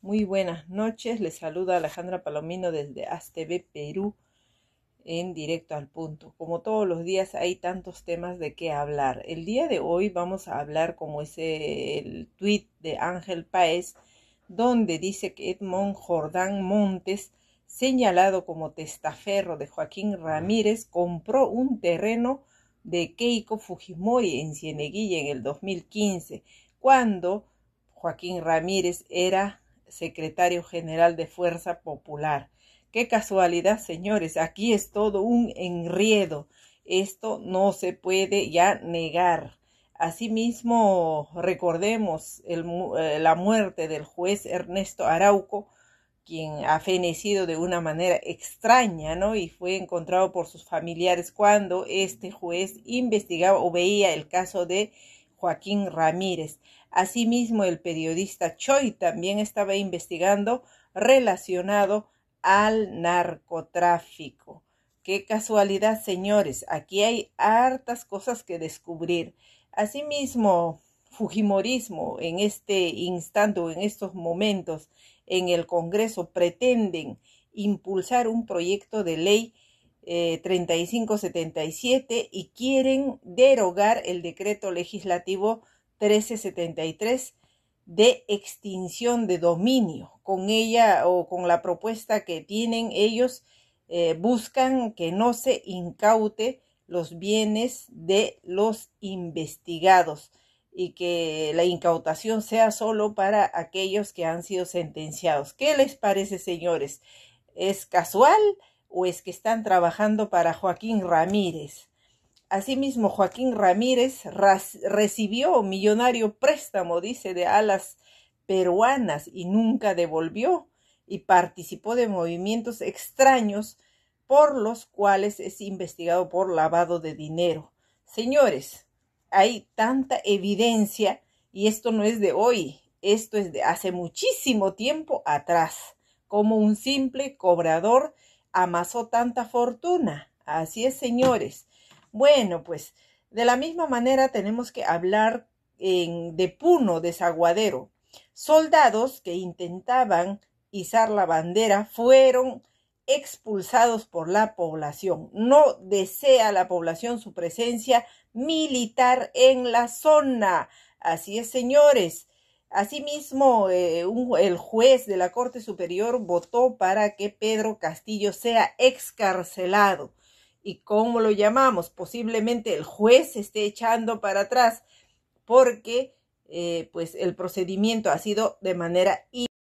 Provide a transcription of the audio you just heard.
Muy buenas noches, les saluda Alejandra Palomino desde ASTV Perú en directo al punto. Como todos los días hay tantos temas de qué hablar. El día de hoy vamos a hablar como es el tweet de Ángel Paez, donde dice que Edmond Jordán Montes, señalado como testaferro de Joaquín Ramírez, compró un terreno de Keiko Fujimori en Cieneguilla en el 2015, cuando Joaquín Ramírez era secretario general de Fuerza Popular. Qué casualidad, señores, aquí es todo un enriedo. Esto no se puede ya negar. Asimismo, recordemos eh, la muerte del juez Ernesto Arauco, quien ha fenecido de una manera extraña, ¿no? Y fue encontrado por sus familiares cuando este juez investigaba o veía el caso de Joaquín Ramírez. Asimismo, el periodista Choi también estaba investigando relacionado al narcotráfico. Qué casualidad, señores, aquí hay hartas cosas que descubrir. Asimismo, Fujimorismo en este instante o en estos momentos en el Congreso pretenden impulsar un proyecto de ley 3577 eh, y quieren derogar el decreto legislativo 1373 de extinción de dominio. Con ella o con la propuesta que tienen ellos, eh, buscan que no se incaute los bienes de los investigados y que la incautación sea solo para aquellos que han sido sentenciados. ¿Qué les parece, señores? ¿Es casual? o es que están trabajando para Joaquín Ramírez. Asimismo, Joaquín Ramírez recibió millonario préstamo, dice, de alas peruanas y nunca devolvió y participó de movimientos extraños por los cuales es investigado por lavado de dinero. Señores, hay tanta evidencia y esto no es de hoy, esto es de hace muchísimo tiempo atrás, como un simple cobrador amasó tanta fortuna. Así es, señores. Bueno, pues de la misma manera tenemos que hablar de Puno, Desaguadero. Soldados que intentaban izar la bandera fueron expulsados por la población. No desea la población su presencia militar en la zona. Así es, señores. Asimismo, eh, el juez de la Corte Superior votó para que Pedro Castillo sea excarcelado. ¿Y cómo lo llamamos? Posiblemente el juez se esté echando para atrás porque eh, pues el procedimiento ha sido de manera